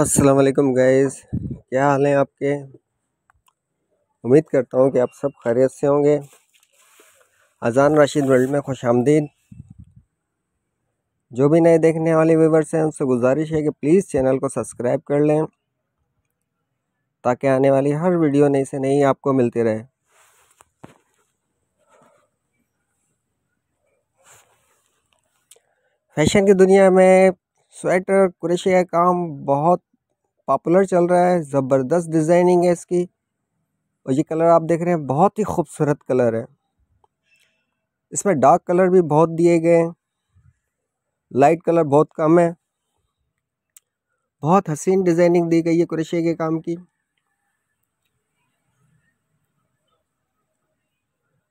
अस्सलाम वालेकुम गाइस क्या हाल हैं आपके उम्मीद करता हूँ कि आप सब खैरियत से होंगे अजान राशिद वर्ल्ड में खुश आमदीद जो भी नए देखने वाले व्यूवर्स हैं उनसे गुजारिश है कि प्लीज़ चैनल को सब्सक्राइब कर लें ताकि आने वाली हर वीडियो नई से नई आपको मिलती रहे फैशन की दुनिया में स्वेटर क्रेशिया का काम बहुत पॉपुलर चल रहा है ज़बरदस्त डिज़ाइनिंग है इसकी और ये कलर आप देख रहे हैं बहुत ही खूबसूरत कलर है इसमें डार्क कलर भी बहुत दिए गए हैं लाइट कलर बहुत कम है बहुत हसीन डिज़ाइनिंग दी गई है कुरेशी के काम की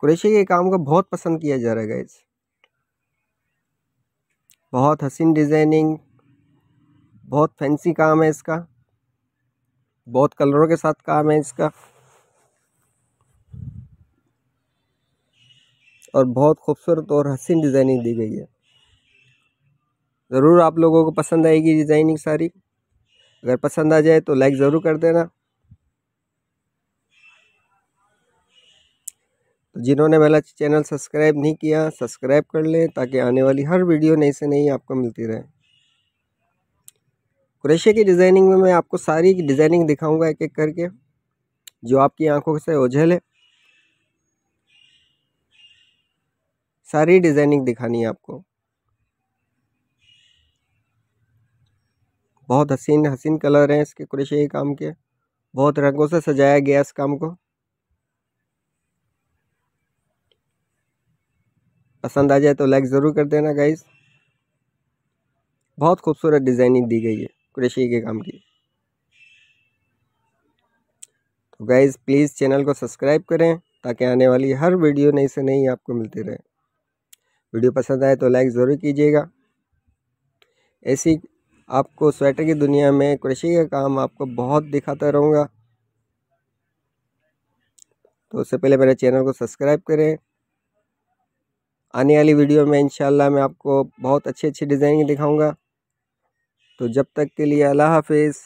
कुरेशी के काम को बहुत पसंद किया जा रहा है इस बहुत हसीन डिज़ाइनिंग बहुत फैंसी काम है इसका बहुत कलरों के साथ काम है इसका और बहुत खूबसूरत और हसीन डिज़ाइनिंग दी गई है ज़रूर आप लोगों को पसंद आएगी डिज़ाइनिंग सारी अगर पसंद आ जाए तो लाइक ज़रूर कर देना तो जिन्होंने मेरा चैनल सब्सक्राइब नहीं किया सब्सक्राइब कर लें ताकि आने वाली हर वीडियो नई से नई आपको मिलती रहे क्रेशे की डिज़ाइनिंग में मैं आपको सारी डिज़ाइनिंग दिखाऊंगा एक एक करके जो आपकी आंखों से ओझल है सारी डिज़ाइनिंग दिखानी है आपको बहुत हसीन हसीन कलर हैं इसके क्रेशे काम के बहुत रंगों से सजाया गया इस काम को पसंद आ जाए तो लाइक ज़रूर कर देना गाइस बहुत खूबसूरत डिज़ाइनिंग दी गई है कृषि के काम की तो गाइज़ प्लीज़ चैनल को सब्सक्राइब करें ताकि आने वाली हर वीडियो नई से नई आपको मिलती रहे वीडियो पसंद आए तो लाइक ज़रूर कीजिएगा ऐसी आपको स्वेटर की दुनिया में कृषि का काम आपको बहुत दिखाता रहूँगा तो उससे पहले मेरे चैनल को सब्सक्राइब करें आने वाली वीडियो में इंशाल्लाह मैं आपको बहुत अच्छी अच्छी डिज़ाइनिंग दिखाऊंगा तो जब तक के लिए अल्लाह हाफिज़